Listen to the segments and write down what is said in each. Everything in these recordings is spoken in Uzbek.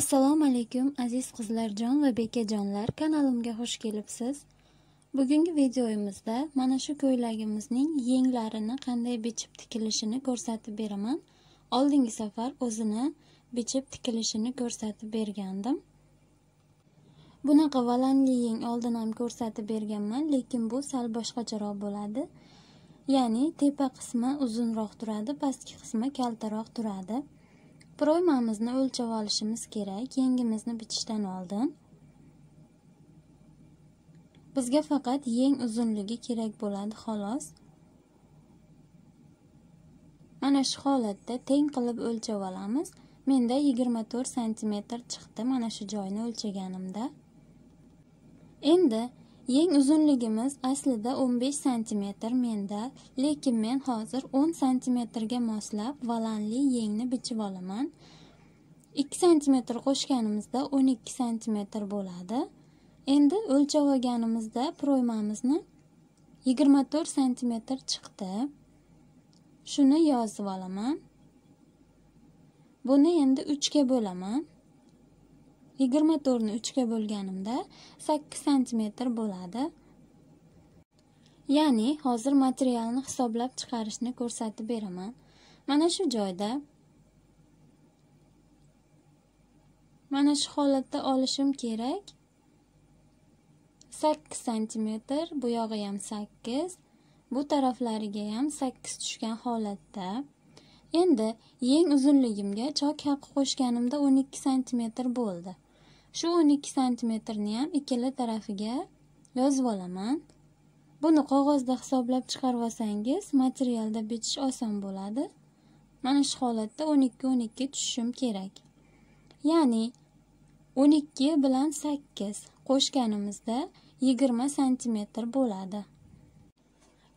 assalomu alaykum aziz qizlarjon va bekajonlar kanalimga xush kelibsiz bugungi videoyimizda mana shu ko'ylagimizning yenglarini qanday bichib tikilishini ko'rsatib beraman oldingi safar o'zini bichib tikilishini ko'rsatib bergandim bunaqa valanli yeng oldin ham ko'rsatib berganman lekin bu sal boshqacharoq bo'ladi ya'ni tepa qismi uzunroq turadi pastki qismi kaltaroq turadi Proymamizni o'lchab olishimiz kerak yengimizni bichishdan oldin. Bizga faqat yeng uzunligi kerak bo'ladi xolos. Mana shu holatda teng qilib o'lchab olamiz. Menda 24 santimetr chiqdi mana shu joyni o'lchaganimda. Endi Yeng uzunligimiz aslida 15 cm menda, lekin men hozir 10 ga moslab valanli yengni bichib olaman. 2 cm qo'shganimizda 12 cm bo'ladi. Endi o'lchab olganimizda proymamizni 24 cm chiqdi. Shuni yozib olaman. Buni endi 3 ga bo'laman. yigirma to'rtni uchga bo'lganimda sakkiz santimetr bo'ladi ya'ni hozir materialni hisoblab chiqarishni ko'rsatib beraman mana shu joyda mana shu holatda olishim kerak sakkiz santimetr bu yog'i ham sakkiz bu taraflariga ham sakkiz tushgan holatda endi yeng uzunligimga chok haqi qo'shganimda o'n ikki santimetr bo'ldi shu 12 santimetrni ham ikkala tarafiga yozib olaman buni qog'ozda hisoblab chiqarib olsangiz materialda bitish oson bo'ladi mana shu holatda 12 12 tushishim kerak ya'ni 12 bilan 8 qo'shganimizda 20 santimetr bo'ladi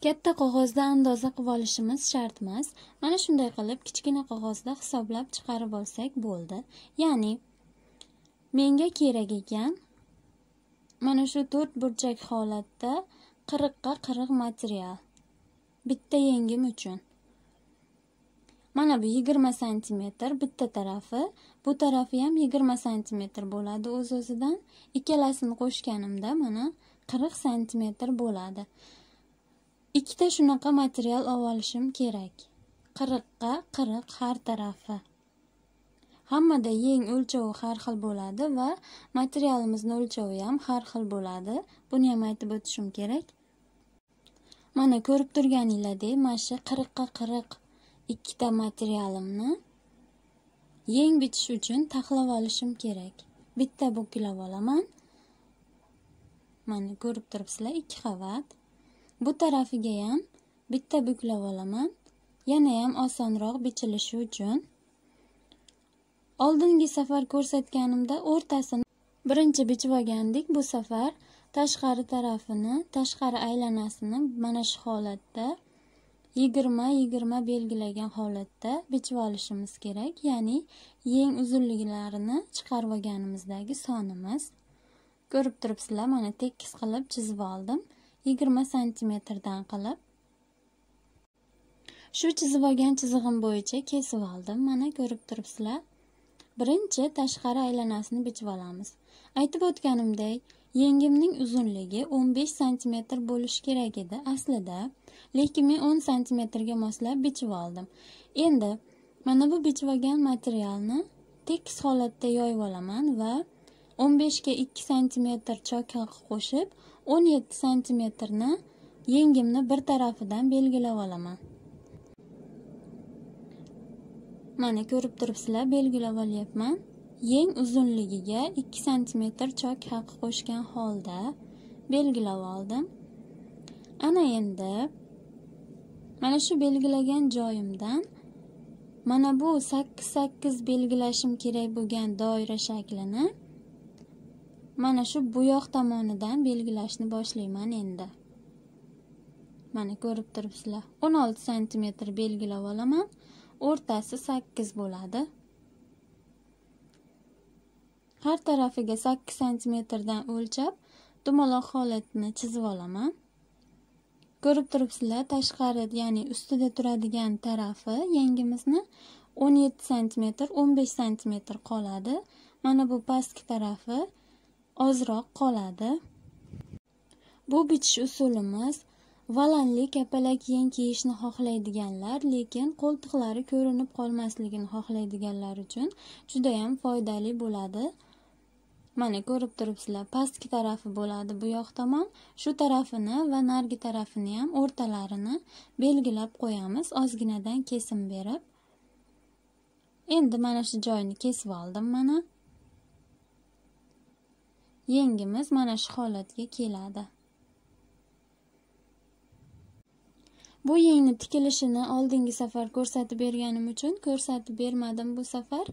katta qog'ozda andoza qilib olishimiz shart emas mana shunday qilib kichkina qog'ozda hisoblab chiqarib olsak bo'ldi ya'ni menga kerak ekan mana shu to'rt burchak holatda qirqqa qirq material bitta yengim uchun mana bu yigirma santimetr bitta tarafi bu tarafi ham yigirma santimetr bo'ladi o'z uz o'zidan ikkalasini qo'shganimda mana qirq santimetr bo'ladi ikkita shunaqa material olishim kerak qirqqa qirq har tarafi hammada yeng o'lchovi har xil bo'ladi va materialimizni o'lchovi ham har xil bo'ladi buni ham aytib o'tishim kerak mana ko'rib turganinglardek mana shu qirqqa qirq ikkita materialimni yeng bitish uchun taxlab olishim kerak bitta buklab olaman mana ko'rib turibsizlar ikki qavat bu tarafiga ham bitta buklab olaman yana ham osonroq bichilishi uchun oldingi safar ko'rsatganimda o'rtasini birinchi bichib olgandik bu safar tashqari tarafini tashqari aylanasini mana shu holatda yigirma yigirma belgilagan holatda bichib olishimiz kerak ya'ni yeng uzunliklarini chiqarib olganimizdagi sonimiz ko'rib turibsizlar mana tekis qilib chizib oldim yigirma santimetrdan qilib shu chizib olgan chizig'im bo'yicha kesib oldim mana ko'rib turibsizlar birinchi tashqari aylanasini bichib olamiz aytib o'tganimdek yengimning uzunligi 15 santimetr bo'lishi kerak edi aslida lekin men 10 santimetrga moslab bichib oldim endi mana bu bichib olgan materialni tekis holatda yoyib olaman va 15 ga 2 santimetr chokag'i qo'shib 17 santimetrni yengimni bir tarafidan belgilab olaman mana ko'rib turibsizlar belgilab olyapman yeng uzunligiga 2 sm chok haqi qo'shgan holda belgilab oldim ana endi mana shu belgilagan joyimdan mana bu 8-8 belgilashim kerak bo'lgan doira shaklini mana shu buyoq tomonidan belgilashni boshlayman endi mana ko'rib turibsizlar 16 santimetr belgilab olaman o'rtasi sakkiz bo'ladi har tarafiga sakkiz santimetrdan o'lchab dumaloq holatini chizib olaman ko'rib turibsizlar tashqari ya'ni ustida turadigan tarafi yangimizni 17 santimetr 15 santimetr qoladi mana bu pastki tarafi ozroq qoladi bu bitish usulimiz valanli kapalak yeng kiyishni xohlaydiganlar lekin qo'ltiqlari ko'rinib qolmasligini xohlaydiganlar uchun judayam foydali bo'ladi mana ko'rib turibsizlar pastki tarafi bo'ladi bu yoq tomon shu tarafini va narigi tarafini ham o'rtalarini belgilab qo'yamiz ozginadan kesim berib endi mana shu joyni kesib oldim mana yengimiz mana shu holatga keladi bu yengni tikilishini oldingi safar ko'rsatib berganim uchun ko'rsatib bermadim bu safar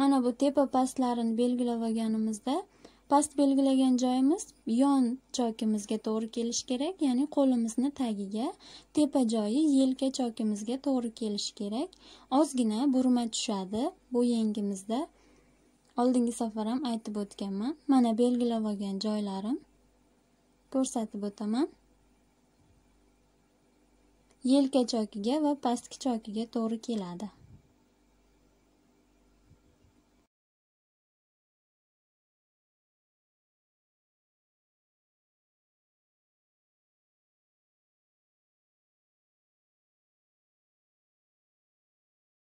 mana bu tepa pastlarini belgilab olganimizda past belgilagan joyimiz yon chokimizga to'g'ri kelishi kerak ya'ni qo'limizni tagiga tepa joyi yelka chokimizga to'g'ri kelishi kerak ozgina burma tushadi bu yengimizda oldingi safar ham aytib o'tganman mana belgilab olgan joylarim ko'rsatib o'taman yelka chokiga va pastki chokiga to'g'ri keladi